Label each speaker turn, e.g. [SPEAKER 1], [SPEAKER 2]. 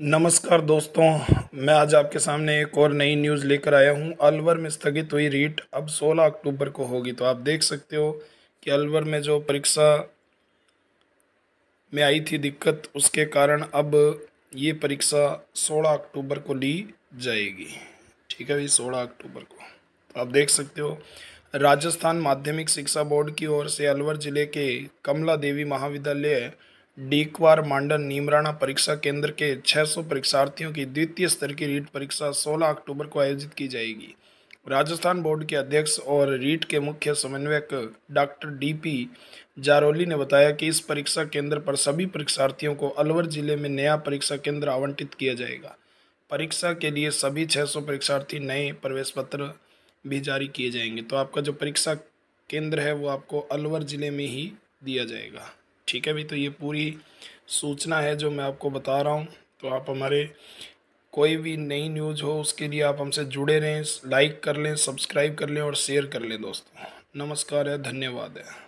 [SPEAKER 1] नमस्कार दोस्तों मैं आज आपके सामने एक और नई न्यूज़ लेकर आया हूं अलवर में स्थगित हुई रीट अब 16 अक्टूबर को होगी तो आप देख सकते हो कि अलवर में जो परीक्षा में आई थी दिक्कत उसके कारण अब ये परीक्षा 16 अक्टूबर को ली जाएगी ठीक है भाई 16 अक्टूबर को तो आप देख सकते हो राजस्थान माध्यमिक शिक्षा बोर्ड की ओर से अलवर ज़िले के कमला देवी महाविद्यालय डीकवार मांडन नीमराणा परीक्षा केंद्र के 600 परीक्षार्थियों की द्वितीय स्तर की रीट परीक्षा 16 अक्टूबर को आयोजित की जाएगी राजस्थान बोर्ड के अध्यक्ष और रीट के मुख्य समन्वयक डॉक्टर डीपी जारोली ने बताया कि इस परीक्षा केंद्र पर सभी परीक्षार्थियों को अलवर जिले में नया परीक्षा केंद्र आवंटित किया जाएगा परीक्षा के लिए सभी 600 परीक्षार्थी नए प्रवेश पत्र भी जारी किए जाएंगे तो आपका जो परीक्षा केंद्र है वो आपको अलवर ज़िले में ही दिया जाएगा ठीक है भाई तो ये पूरी सूचना है जो मैं आपको बता रहा हूँ तो आप हमारे कोई भी नई न्यूज़ हो उसके लिए आप हमसे जुड़े रहें लाइक कर लें सब्सक्राइब कर लें और शेयर कर लें दोस्तों नमस्कार है धन्यवाद है